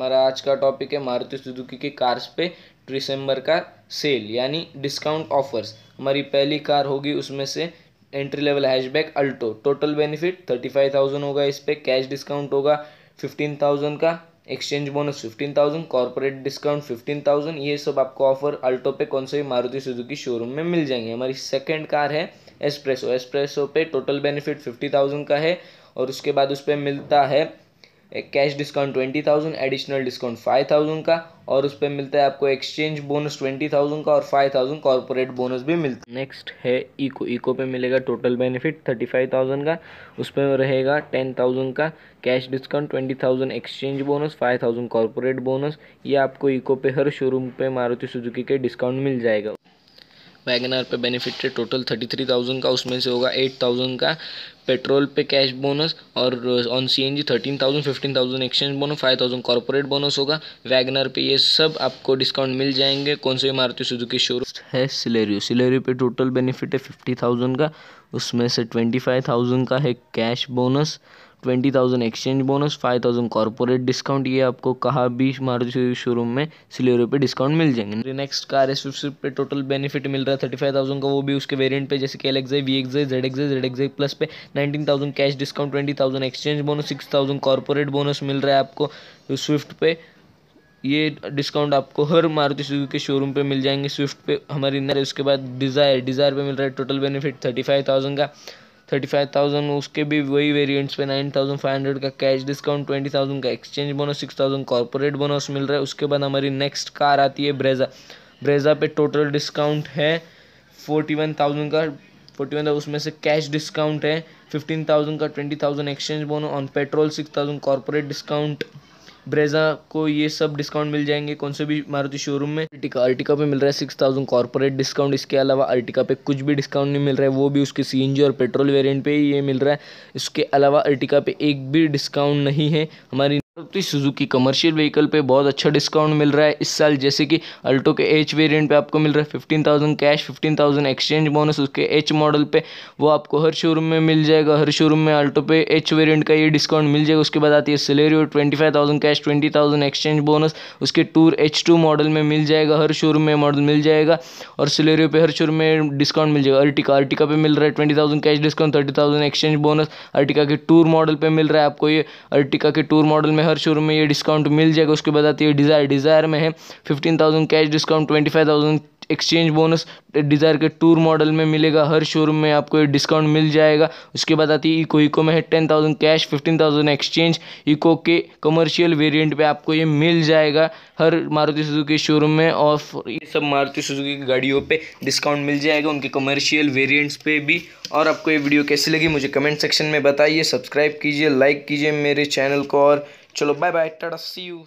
हमारा आज का टॉपिक है मारुति सुजुकी की कार्स पे दिसंबर का सेल यानी डिस्काउंट ऑफर्स हमारी पहली कार होगी उसमें से entry level hatchback Alto total benefit thirty five thousand होगा इस पर कैश डिस्काउंट होगा फिफ्टीन थाउजेंड का exchange bonus fifteen thousand corporate discount fifteen thousand ये सब आपको ऑफर अल्टो पे कौन से मारुति सुजुकी शोरूम में मिल जाएंगे हमारी सेकेंड कार है एस्प्रेसो एस्प्रेसो पे टोटल बेनिफिट फिफ्टी थाउजेंड का है और उसके बाद उस पर मिलता है cash discount twenty thousand additional discount five thousand का और उस पर मिलता है आपको एक्सचेंज बोनस ट्वेंटी थाउजेंड का और फाइव थाउजेंड कॉरपोरेट बोनस भी मिलता है नेक्स्ट है इको इको पे मिलेगा total benefit thirty five thousand का उस पर रहेगा टेन थाउजेंड का cash discount twenty thousand exchange bonus five thousand corporate bonus ये आपको इको पे हर शोरूम पे मारुति सुजुकी के डिस्काउंट मिल जाएगा वैगन आर पे बेनिफिट है टोटल थर्टी थ्री थाउजेंड का उसमें से होगा एट थाउजेंड का पेट्रोल पे कैश बोनस और on C N G thirteen thousand fifteen thousand exchange bonus five thousand corporate bonus होगा वैगनर पे ये सब आपको डिस्काउंट मिल जाएंगे कौन से मारुति सुजुकी शोरूम है सिलेरियो सिलेरियो पे टोटल बेनिफिट है फिफ्टी थाउजेंड का उसमें से ट्वेंटी फाइव थाउजेंड का है cash bonus twenty thousand exchange bonus five thousand corporate discount ये आपको कहा भी मारुति शोरूम में सिलेरो पे डिस्काउंट मिल जाएंगे नेक्स्ट कार एस फिफ्टी पे टोटल बेनिफिट मिल रहा है थर्टी फाइव थाउजेंड का वो भी उसके वेरिएंट पे जैसे कि L X V X Z X Z X plus पे nineteen thousand cash discount twenty thousand exchange bonus six thousand corporate bonus मिल रहा है आपको स्विफ्ट पे ये डिस्काउंट आपको हर मारुति सुजुकी के शोरूम पे मिल जाएंगे स्विफ्ट पे हमारी नर उसके बाद डिज़ायर डिज़ायर पे मिल रहा है total benefit thirty five thousand का थर्टी फाइव थाउजेंड उसके भी वही वेरिएंट्स पे नाइन थाउजेंड फाइव हंड्रेड का कैश डिस्काउंट ट्वेंटी थाउजेंड का exchange bonus six thousand corporate bonus मिल रहा है उसके बाद हमारी नेक्स्ट कार आती है ब्रेजा ब्रेजा पे टोटल डिस्काउंट है फोर्टी वन थाउजेंड का फोर्टी वन उसमें से कैश डिस्काउंट है फिफ्टीन थाउजेंड का twenty thousand exchange bonus on petrol six thousand corporate discount Brezza को ये सब डिस्काउंट मिल जाएंगे कौन से भी मारुति शोरूम में अर्टिका अर्टिका पे मिल रहा है सिक्स थाउजेंड कॉर्पोरेट डिस्काउंट इसके अलावा अर्टिका पे कुछ भी डिस्काउंट नहीं मिल रहा है वो भी उसके सी और पेट्रोल वेरियंट पे ही ये मिल रहा है इसके अलावा अर्टिका पे एक भी डिस्काउंट नहीं है हमारी तो सुजुकी कमर्शियल व्हीकल पे बहुत अच्छा डिस्काउंट मिल रहा है इस साल जैसे कि अल्टो के एच वेरिएंट पे आपको मिल रहा है fifteen thousand cash fifteen thousand exchange bonus उसके एच मॉडल पे वो आपको हर शोरूम में मिल जाएगा हर शोरूम में अल्टो पे एच वेरिएंट का ये डिस्काउंट मिल जाएगा उसके बाद आती है Celerio twenty five thousand cash twenty thousand exchange bonus उसके टूर एच टू मॉडल में मिल जाएगा हर शोरूम में मॉडल मिल जाएगा और सिलेरियो पे हर शोरूम में डिस्काउंट मिल जाएगा अर्टिका अर्टिका पे मिल रहा है twenty thousand cash discount thirty thousand exchange bonus Ertiga के टूर मॉडल पे मिल रहा है आपको ये अर्टिका के टूर मॉडल में हर शोरूम में ये डिस्काउंट मिल जाएगा उसके बाद आती है डिज़ायर डिज़ायर में है fifteen thousand cash discount twenty five thousand exchange bonus Dzire के टूर मॉडल में मिलेगा हर शोरूम में आपको ये डिस्काउंट मिल जाएगा उसके बाद आती है इको इको में है ten thousand cash fifteen thousand exchange Eeco के कमर्शियल वेरिएंट पे आपको ये मिल जाएगा हर मारुति सुजुकी शोरूम में और ये सब मारुति सुजुकी की गाड़ियों पे डिस्काउंट मिल जाएगा उनके कमर्शियल वेरियंट्स पे भी और आपको ये वीडियो कैसी लगी मुझे कमेंट सेक्शन में बताइए सब्सक्राइब कीजिए लाइक कीजिए मेरे चैनल को और चलो bye bye tata see you